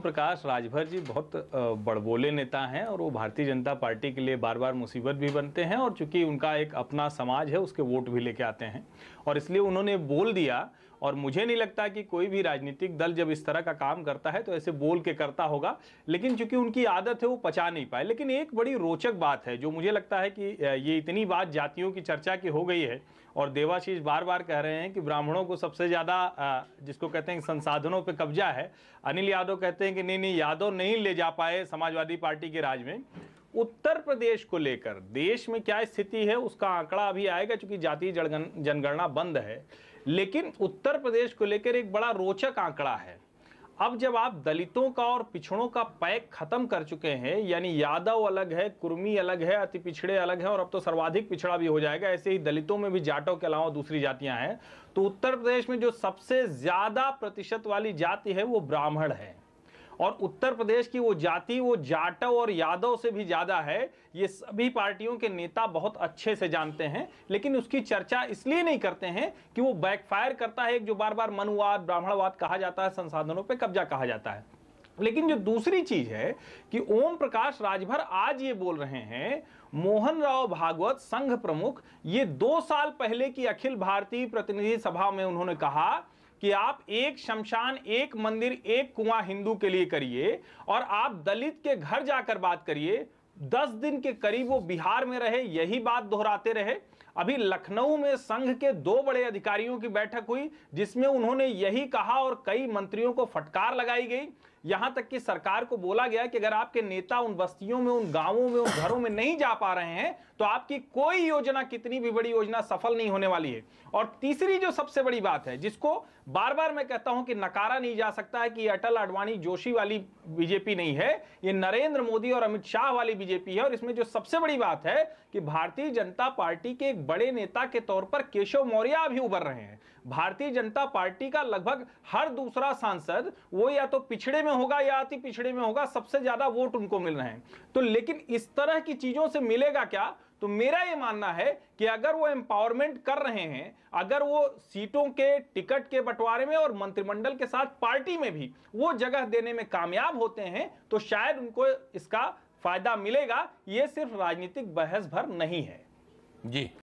प्रकाश राजभर जी बहुत बड़बोले नेता हैं और वो भारतीय जनता पार्टी के लिए बार बार मुसीबत भी बनते हैं और चूंकि उनका एक अपना समाज है उसके वोट भी लेके आते हैं और इसलिए उन्होंने बोल दिया और मुझे नहीं लगता कि कोई भी राजनीतिक दल जब इस तरह का काम करता है तो ऐसे बोल के करता होगा लेकिन चूंकि उनकी आदत है वो पचा नहीं पाए लेकिन एक बड़ी रोचक बात है जो मुझे लगता है कि ये इतनी बात जातियों की चर्चा की हो गई है और देवाशीष बार बार कह रहे हैं कि ब्राह्मणों को सबसे ज़्यादा जिसको कहते हैं संसाधनों पर कब्जा है अनिल यादव कहते हैं कि नहीं नहीं यादव नहीं ले जा पाए समाजवादी पार्टी के राज में उत्तर प्रदेश को लेकर देश में क्या स्थिति है उसका आंकड़ा अभी आएगा चूंकि जातीय जनगणना बंद है लेकिन उत्तर प्रदेश को लेकर एक बड़ा रोचक आंकड़ा है अब जब आप दलितों का और पिछड़ों का पैक खत्म कर चुके हैं यानी यादव अलग है कुर्मी अलग है अति पिछड़े अलग हैं और अब तो सर्वाधिक पिछड़ा भी हो जाएगा ऐसे ही दलितों में भी जाटों के अलावा दूसरी जातियां हैं तो उत्तर प्रदेश में जो सबसे ज्यादा प्रतिशत वाली जाति है वो ब्राह्मण है और उत्तर प्रदेश की वो जाति वो जाटव और यादव से भी ज़्यादा है ये सभी पार्टियों के नेता बहुत अच्छे से जानते हैं लेकिन उसकी चर्चा इसलिए नहीं करते हैं कि वो बैकफायर करता है एक जो बार बार मनुवाद ब्राह्मणवाद कहा जाता है संसाधनों पर कब्जा कहा जाता है लेकिन जो दूसरी चीज है कि ओम प्रकाश राजभर आज ये बोल रहे हैं मोहन राव भागवत संघ प्रमुख ये दो साल पहले की अखिल भारतीय प्रतिनिधि सभा में उन्होंने कहा कि आप एक शमशान एक मंदिर एक कुआं हिंदू के लिए करिए और आप दलित के घर जाकर बात करिए दस दिन के करीब वो बिहार में रहे यही बात दोहराते रहे अभी लखनऊ में संघ के दो बड़े अधिकारियों की बैठक हुई जिसमें उन्होंने यही कहा और कई मंत्रियों को फटकार लगाई गई यहां तक कि सरकार को बोला गया कि अगर आपके नेता उन बस्तियों में उन गांवों में उन घरों में नहीं जा पा रहे हैं तो आपकी कोई योजना कितनी भी बड़ी योजना सफल नहीं होने वाली है और तीसरी जो सबसे बड़ी बात है जिसको बार बार मैं कहता हूं कि नकारा नहीं जा सकता है कि अटल अडवाणी जोशी वाली बीजेपी नहीं है ये नरेंद्र मोदी और अमित शाह वाली बीजेपी है और इसमें जो सबसे बड़ी बात है कि भारतीय जनता पार्टी के एक बड़े नेता के तौर पर केशव मौर्य भी उभर रहे हैं भारतीय जनता पार्टी का लगभग हर दूसरा सांसद वो या तो पिछड़े में में होगा या अति पिछड़े में होगा सबसे ज्यादा वोट उनको मिल रहे हैं तो लेकिन इस तरह की चीजों से मिलेगा क्या तो मेरा यह मानना है कि अगर वो एम्पावरमेंट कर रहे हैं अगर वो सीटों के टिकट के बंटवारे में और मंत्रिमंडल के साथ पार्टी में भी वो जगह देने में कामयाब होते हैं तो शायद उनको इसका फायदा मिलेगा ये सिर्फ राजनीतिक बहस भर नहीं है जी